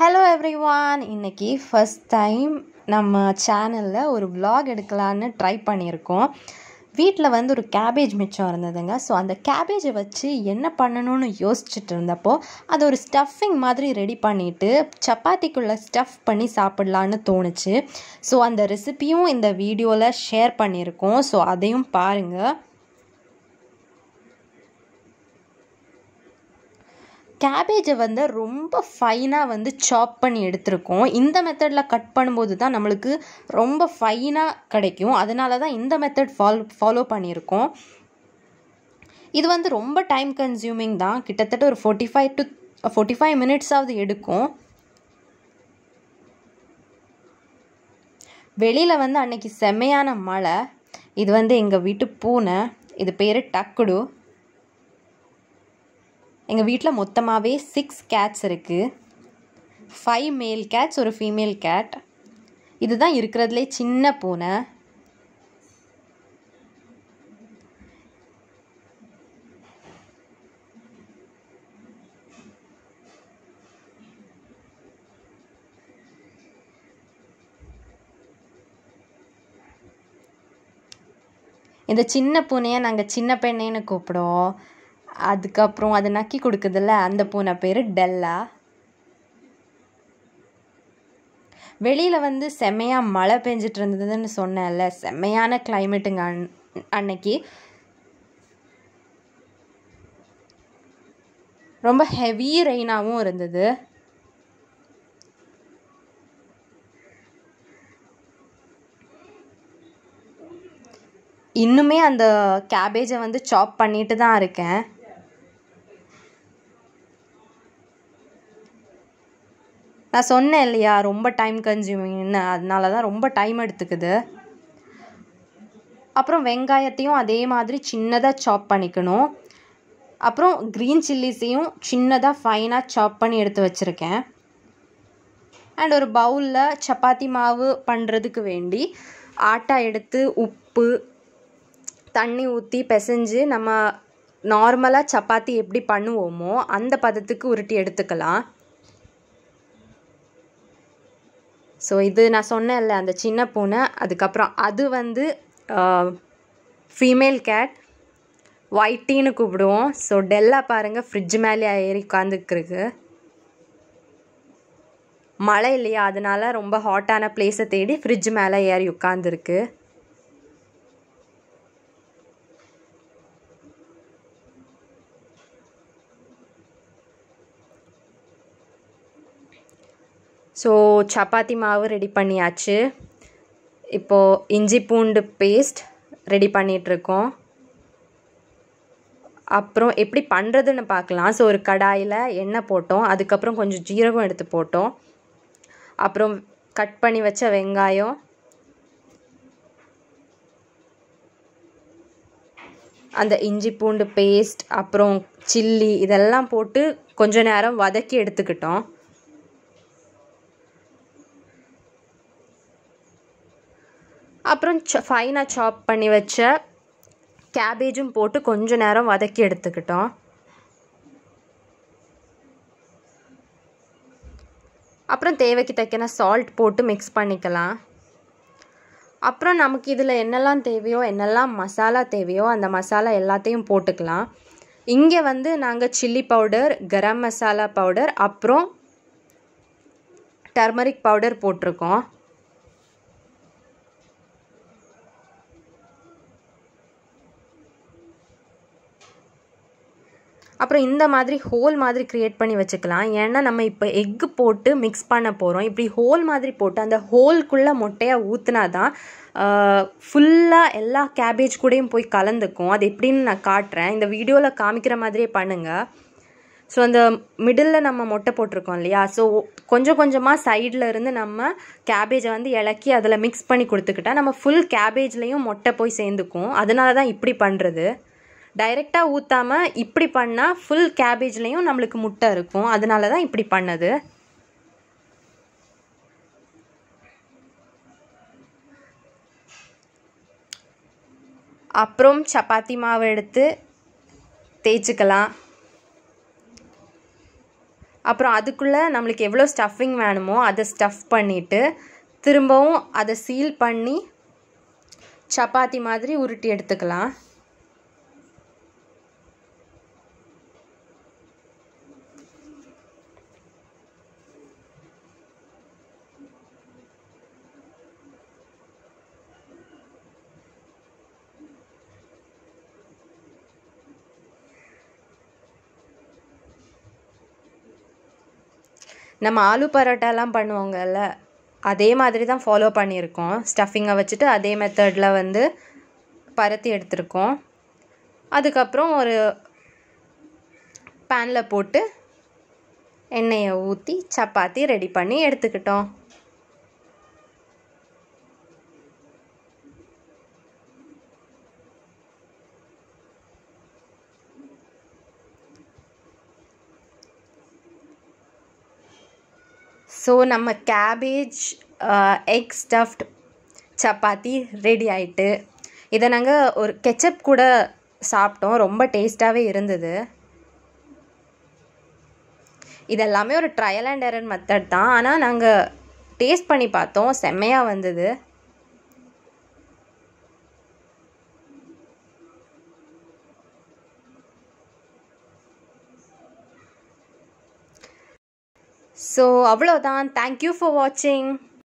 hello everyone இன்றைக்கி first time நம்ம சேனலில் ஒரு விலாக் எடுக்கலான்னு ட்ரை பண்ணியிருக்கோம் வீட்டில் வந்து ஒரு கேபேஜ் மிச்சம் இருந்ததுங்க ஸோ அந்த கேபேஜை வச்சு என்ன பண்ணணும்னு யோசிச்சுட்டு இருந்தப்போ அது ஒரு ஸ்டஃபிங் மாதிரி ரெடி பண்ணிவிட்டு சப்பாத்திக்குள்ளே ஸ்டஃப் பண்ணி சாப்பிட்லான்னு தோணுச்சு ஸோ அந்த ரெசிப்பியும் இந்த வீடியோவில் ஷேர் பண்ணியிருக்கோம் ஸோ அதையும் பாருங்கள் கேபேஜை வந்து ரொம்ப ஃபைனாக வந்து சாப் பண்ணி எடுத்திருக்கோம் இந்த மெத்தடில் கட் பண்ணும்போது தான் நம்மளுக்கு ரொம்ப ஃபைனாக கிடைக்கும் அதனால தான் இந்த மெத்தட் ஃபாலோ ஃபாலோ பண்ணியிருக்கோம் இது வந்து ரொம்ப டைம் கன்சியூமிங் தான் கிட்டத்தட்ட ஒரு forty five to forty five மினிட்ஸாவது எடுக்கும் வெளியில் வந்து அன்னைக்கு செம்மையான மழை இது வந்து எங்கள் வீட்டு பூனை இது பேர் டக்குடு எங்கள் வீட்டில் மொத்தமாகவே சிக்ஸ் கேட்ஸ் இருக்குது ஃபைவ் மேல் கேட்ஸ் ஒரு ஃபீமேல் கேட் இதுதான் இருக்கிறதுலே சின்ன பூனை இந்த சின்ன பூனையை நாங்கள் சின்ன பெண்ணேன்னு கூப்பிடுவோம் அதுக்கப்புறம் அதை நக்கி கொடுக்குதுல்ல அந்த பூனை பேர் டெல்லா வெளியில் வந்து செம்மையாக மழை பெஞ்சிட்டு இருந்ததுன்னு சொன்னேன்ல செம்மையான கிளைமேட்டுங்க அன் அன்னைக்கு ரொம்ப ஹெவி ரெயினாகவும் இருந்தது இன்னுமே அந்த கேபேஜை வந்து சாப் பண்ணிட்டு தான் இருக்கேன் நான் சொன்னேன் இல்லையா ரொம்ப டைம் கன்சியூமிங்னு அதனால தான் ரொம்ப டைம் எடுத்துக்குது அப்புறம் வெங்காயத்தையும் அதே மாதிரி சின்னதாக சாப் பண்ணிக்கணும் அப்புறம் க்ரீன் சில்லிஸையும் சின்னதாக ஃபைனாக சாப் பண்ணி எடுத்து வச்சுருக்கேன் அண்ட் ஒரு பவுலில் சப்பாத்தி மாவு பண்ணுறதுக்கு வேண்டி ஆட்டா எடுத்து உப்பு தண்ணி ஊற்றி பிசைஞ்சு நம்ம நார்மலாக சப்பாத்தி எப்படி பண்ணுவோமோ அந்த பதத்துக்கு உருட்டி எடுத்துக்கலாம் ஸோ இது நான் சொன்னேன்ல அந்த சின்ன பூனை அதுக்கப்புறம் அது வந்து ஃபீமேல் கேட் ஒயிட்டின்னு கூப்பிடுவோம் ஸோ டெல்லாக பாருங்கள் ஃப்ரிட்ஜ் மேலே ஏறி உட்காந்துக்கிருக்கு மழை இல்லையா அதனால ரொம்ப ஹாட்டான பிளேஸை தேடி ஃப்ரிட்ஜ் மேலே ஏறி உட்காந்துருக்கு ஸோ சப்பாத்தி மாவு ரெடி பண்ணியாச்சு இப்போது இஞ்சி பூண்டு பேஸ்ட் ரெடி பண்ணிகிட்ருக்கோம் அப்புறம் எப்படி பண்ணுறதுன்னு பார்க்கலாம் ஸோ ஒரு கடாயில் எண்ணெய் போட்டோம் அதுக்கப்புறம் கொஞ்சம் ஜீரகம் எடுத்து போட்டோம் அப்புறம் கட் பண்ணி வச்ச வெங்காயம் அந்த இஞ்சி பூண்டு பேஸ்ட் அப்புறம் சில்லி இதெல்லாம் போட்டு கொஞ்சம் நேரம் வதக்கி எடுத்துக்கிட்டோம் அப்புறம் ஃபைனாக சாப் பண்ணி வச்ச கேபேஜும் போட்டு கொஞ்ச நேரம் வதக்கி எடுத்துக்கிட்டோம் அப்புறம் தேவைக்கு தக்கன சால்ட் போட்டு மிக்ஸ் பண்ணிக்கலாம் அப்புறம் நமக்கு இதில் என்னெல்லாம் தேவையோ என்னெல்லாம் மசாலா தேவையோ அந்த மசாலா எல்லாத்தையும் போட்டுக்கலாம் இங்கே வந்து நாங்கள் chilli powder garam masala powder அப்புறம் டர்மரிக் பவுடர் போட்டிருக்கோம் அப்புறம் இந்த மாதிரி ஹோல் மாதிரி க்ரியேட் பண்ணி வச்சுக்கலாம் ஏன்னா நம்ம இப்போ எக்கு போட்டு மிக்ஸ் பண்ண போகிறோம் இப்படி ஹோல் மாதிரி போட்டு அந்த ஹோல்குள்ளே மொட்டையாக ஊற்றினா தான் ஃபுல்லாக எல்லா கேபேஜ் கூடயும் போய் கலந்துக்கும் அது எப்படின்னு நான் காட்டுறேன் இந்த வீடியோவில் காமிக்கிற மாதிரியே பண்ணுங்கள் ஸோ அந்த மிடில் நம்ம மொட்டை போட்டிருக்கோம் இல்லையா ஸோ கொஞ்சம் கொஞ்சமாக சைடில் இருந்து நம்ம கேபேஜை வந்து இலக்கி அதில் மிக்ஸ் பண்ணி கொடுத்துக்கிட்டா நம்ம ஃபுல் கேபேஜ்லேயும் மொட்டை போய் சேர்ந்துக்கும் அதனால தான் இப்படி பண்ணுறது டைரெக்டாக ஊற்றாமல் இப்படி பண்ணால் ஃபுல் கேபேஜ்லேயும் நம்மளுக்கு முட்டை இருக்கும் அதனால தான் இப்படி பண்ணது அப்புறம் சப்பாத்தி மாவு எடுத்து தேய்ச்சிக்கலாம் அப்புறம் அதுக்குள்ளே நம்மளுக்கு எவ்வளோ ஸ்டஃபிங் வேணுமோ அதை ஸ்டஃப் பண்ணிவிட்டு திரும்பவும் அதை சீல் பண்ணி சப்பாத்தி மாதிரி உருட்டி எடுத்துக்கலாம் நம்ம ஆலு பரோட்டாலாம் பண்ணுவோங்கள்ல அதே மாதிரி தான் ஃபாலோ பண்ணியிருக்கோம் ஸ்டஃபிங்கை வச்சுட்டு அதே மெத்தடில் வந்து பரத்தி எடுத்திருக்கோம் அதுக்கப்புறம் ஒரு பேனில் போட்டு எண்ணெயை ஊற்றி சப்பாத்தி ரெடி பண்ணி எடுத்துக்கிட்டோம் ஸோ நம்ம cabbage egg stuffed chapati ready ஆயிட்டு இதை நாங்கள் ஒரு கெச்சப் கூட சாப்பிட்டோம் ரொம்ப டேஸ்ட்டாகவே இருந்தது இதெல்லாமே ஒரு ட்ரையல் அண்ட் எரன் மெத்தட் தான் ஆனால் நாங்கள் டேஸ்ட் பண்ணி பார்த்தோம் செம்மையாக வந்தது ஸோ அவ்வளோதான் தேங்க்யூ ஃபார் வாட்சிங்